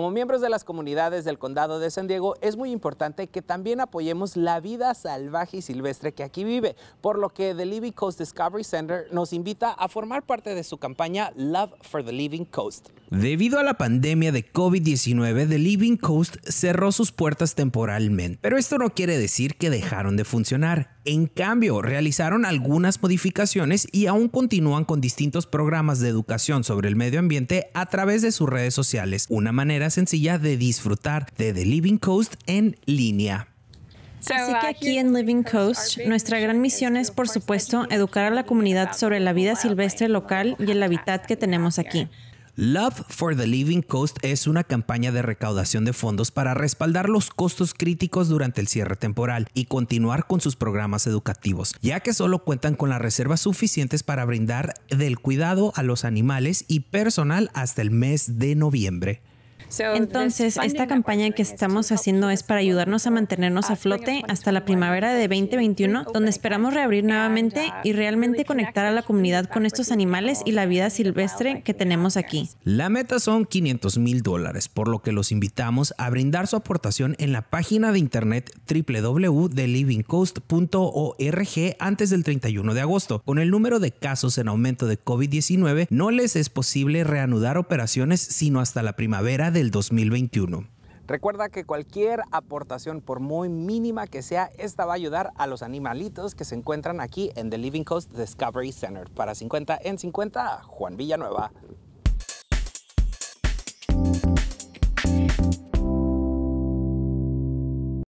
Como miembros de las comunidades del condado de San Diego, es muy importante que también apoyemos la vida salvaje y silvestre que aquí vive, por lo que The Living Coast Discovery Center nos invita a formar parte de su campaña Love for the Living Coast. Debido a la pandemia de COVID-19, The Living Coast cerró sus puertas temporalmente, pero esto no quiere decir que dejaron de funcionar. En cambio, realizaron algunas modificaciones y aún continúan con distintos programas de educación sobre el medio ambiente a través de sus redes sociales, una manera sencilla de disfrutar de The Living Coast en línea. Así que uh, aquí en Living Coast, nuestra gran misión es, por supuesto, educar a la comunidad sobre la vida silvestre local y el hábitat que tenemos aquí. Love for the Living Coast es una campaña de recaudación de fondos para respaldar los costos críticos durante el cierre temporal y continuar con sus programas educativos, ya que solo cuentan con las reservas suficientes para brindar del cuidado a los animales y personal hasta el mes de noviembre. Entonces, esta campaña que estamos haciendo es para ayudarnos a mantenernos a flote hasta la primavera de 2021, donde esperamos reabrir uh, nuevamente y realmente conectar a la comunidad con estos animales y la vida silvestre que tenemos aquí. La meta son 500 mil dólares, por lo que los invitamos a brindar su aportación en la página de internet www.delivingcoast.org antes del 31 de agosto. Con el número de casos en aumento de COVID-19, no les es posible reanudar operaciones sino hasta la primavera de del 2021. Recuerda que cualquier aportación, por muy mínima que sea, esta va a ayudar a los animalitos que se encuentran aquí en The Living Coast Discovery Center. Para 50 en 50, Juan Villanueva.